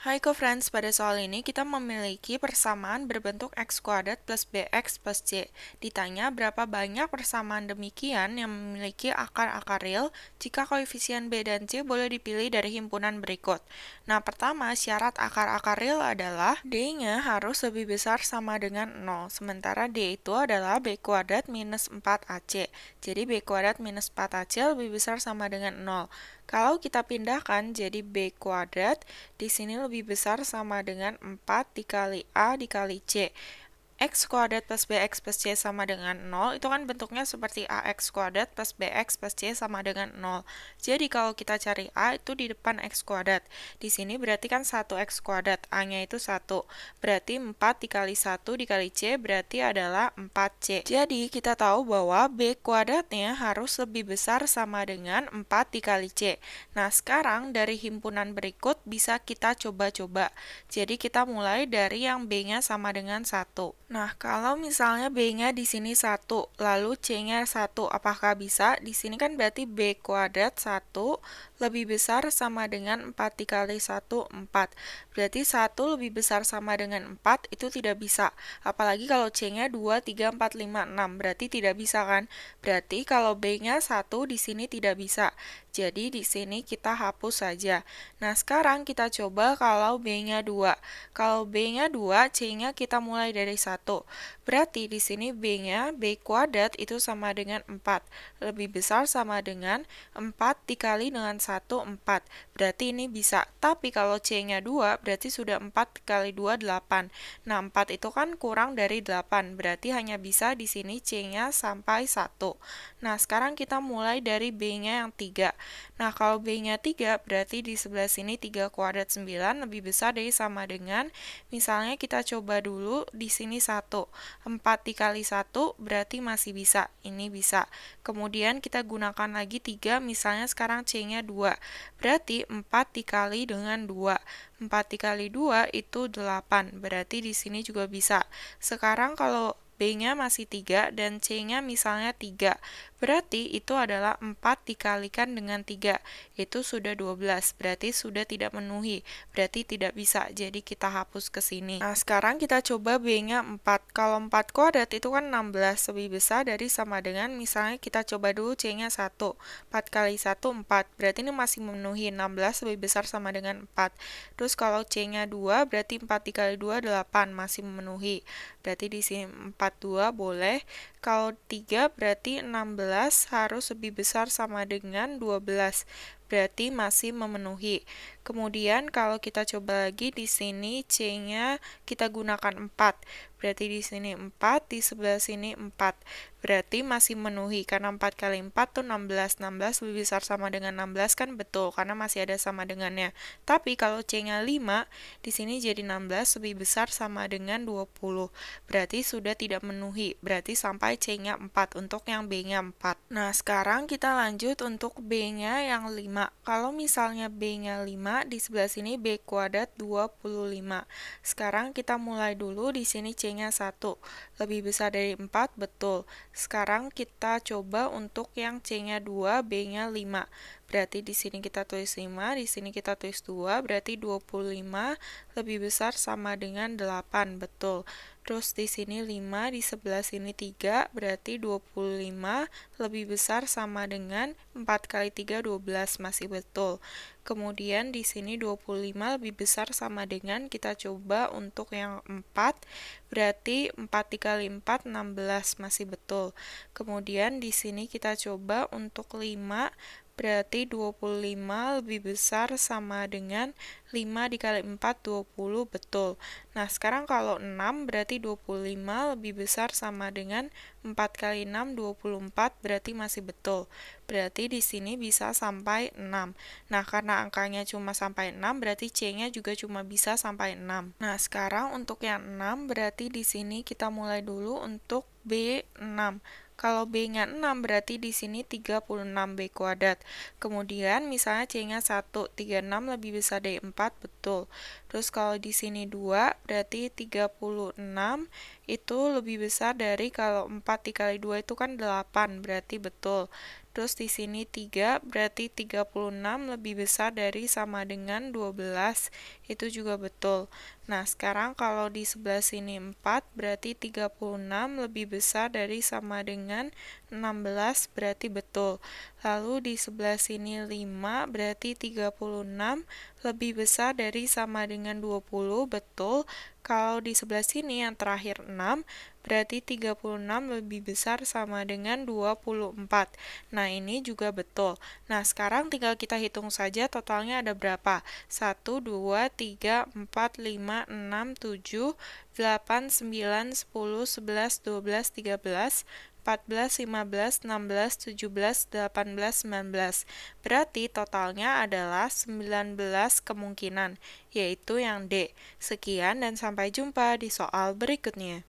Hai co-friends, pada soal ini kita memiliki persamaan berbentuk x kuadrat plus bx plus c. Ditanya berapa banyak persamaan demikian yang memiliki akar-akar real jika koefisien b dan c boleh dipilih dari himpunan berikut. Nah, pertama syarat akar-akar real adalah d-nya harus lebih besar sama dengan 0, sementara d itu adalah b kuadrat minus 4ac. Jadi b kuadrat minus 4ac lebih besar sama dengan 0. Kalau kita pindahkan jadi B kuadrat, di sini lebih besar sama dengan 4 dikali A dikali C x kuadrat plus bx plus c sama dengan 0 itu kan bentuknya seperti ax kuadrat plus bx plus c sama dengan 0 jadi kalau kita cari a itu di depan x kuadrat di sini berarti kan 1x kuadrat a nya itu 1 berarti 4 dikali 1 dikali c berarti adalah 4c jadi kita tahu bahwa b kuadratnya harus lebih besar sama dengan 4 dikali c nah sekarang dari himpunan berikut bisa kita coba-coba jadi kita mulai dari yang b nya sama dengan 1 Nah, kalau misalnya B-nya di sini 1, lalu C-nya 1, apakah bisa? Di sini kan berarti B kuadrat 1 lebih besar sama dengan 4 dikali 1, 4. Berarti 1 lebih besar sama dengan 4 itu tidak bisa. Apalagi kalau C-nya 2, 3, 4, 5, 6. Berarti tidak bisa kan? Berarti kalau B-nya 1 di sini tidak bisa. Jadi di sini kita hapus saja. Nah, sekarang kita coba kalau B-nya 2. Kalau B-nya 2, C-nya kita mulai dari 1. 1. Berarti di sini B-nya, B kuadrat itu sama dengan 4. Lebih besar sama dengan 4 dikali dengan 1, 4. Berarti ini bisa. Tapi kalau C-nya 2, berarti sudah 4 dikali 2, 8. Nah, 4 itu kan kurang dari 8. Berarti hanya bisa di sini C-nya sampai 1. Nah, sekarang kita mulai dari B-nya yang 3. Nah, kalau B-nya 3, berarti di sebelah sini 3 kuadrat 9 lebih besar dari sama dengan, misalnya kita coba dulu, di sini 1. 4 dikali 1 berarti masih bisa. Ini bisa. Kemudian kita gunakan lagi 3, misalnya sekarang C-nya 2. Berarti 4 dikali dengan 2. 4 dikali 2 itu 8. Berarti di sini juga bisa. Sekarang kalau B-nya masih 3 dan C-nya misalnya 3. Berarti itu adalah 4 dikalikan dengan 3, itu sudah 12, berarti sudah tidak menuhi, berarti tidak bisa, jadi kita hapus ke sini. Nah, sekarang kita coba B-nya 4. Kalau 4 kuadrat itu kan 16, lebih besar dari sama dengan misalnya kita coba dulu C-nya 1. 4 kali 1, 4, berarti ini masih memenuhi 16 lebih besar sama dengan 4. Terus kalau C-nya 2, berarti 4 dikali 2, 8, masih memenuhi. Berarti di sini 4, 2 boleh, kalau 3 berarti 16 harus lebih besar sama dengan 12 berarti masih memenuhi. Kemudian kalau kita coba lagi di sini C-nya kita gunakan 4. Berarti di sini 4, di sebelah sini 4. Berarti masih memenuhi karena 4 kali 4 tuh 16. 16 lebih besar sama dengan 16 kan betul karena masih ada sama dengannya. Tapi kalau C-nya 5, di sini jadi 16 lebih besar sama dengan 20. Berarti sudah tidak memenuhi. Berarti sampai C-nya 4 untuk yang B-nya 4. Nah, sekarang kita lanjut untuk B-nya yang 5 5. Nah, kalau misalnya B-nya 5, di sebelah sini B kuadrat 25. Sekarang kita mulai dulu di sini C-nya 1. Lebih besar dari 4, betul. Sekarang kita coba untuk yang C-nya 2, B-nya 5. Berarti di sini kita tulis 5, di sini kita tulis 2, berarti 25 lebih besar sama dengan 8, betul terus di sini 5, di sebelah sini 3, berarti 25 lebih besar sama dengan 4 kali 3, 12, masih betul. Kemudian di sini 25 lebih besar sama dengan, kita coba untuk yang 4, berarti 4 dikali 4, 16, masih betul. Kemudian di sini kita coba untuk 5, berarti 25 lebih besar sama dengan 5 dikali 4 20 betul nah sekarang kalau 6 berarti 25 lebih besar sama dengan 4 kali 6 24 berarti masih betul berarti di sini bisa sampai 6 nah karena angkanya cuma sampai 6 berarti C nya juga cuma bisa sampai 6 nah sekarang untuk yang 6 berarti di sini kita mulai dulu untuk B6 kalau B-nya 6 berarti di sini 36B kuadrat. Kemudian misalnya C-nya 1, 36 lebih besar dari 4, betul. Terus kalau di sini 2 berarti 36 itu lebih besar dari kalau 4 dikali 2 itu kan 8, berarti betul. Terus di sini 3, berarti 36 lebih besar dari sama dengan 12, itu juga betul. Nah, sekarang kalau di sebelah sini 4, berarti 36 lebih besar dari sama dengan 16, berarti betul. Lalu di sebelah sini 5, berarti 36 lebih besar dari sama dengan 20, betul kalau di sebelah sini yang terakhir 6, berarti 36 lebih besar sama dengan 24. Nah, ini juga betul. Nah, sekarang tinggal kita hitung saja totalnya ada berapa. 1, 2, 3, 4, 5, 6, 7, 8, 9, 10, 11, 12, 13, 14, 15, 16, 17, 18, 19. Berarti totalnya adalah 19 kemungkinan, yaitu yang D. Sekian dan sampai jumpa di soal berikutnya.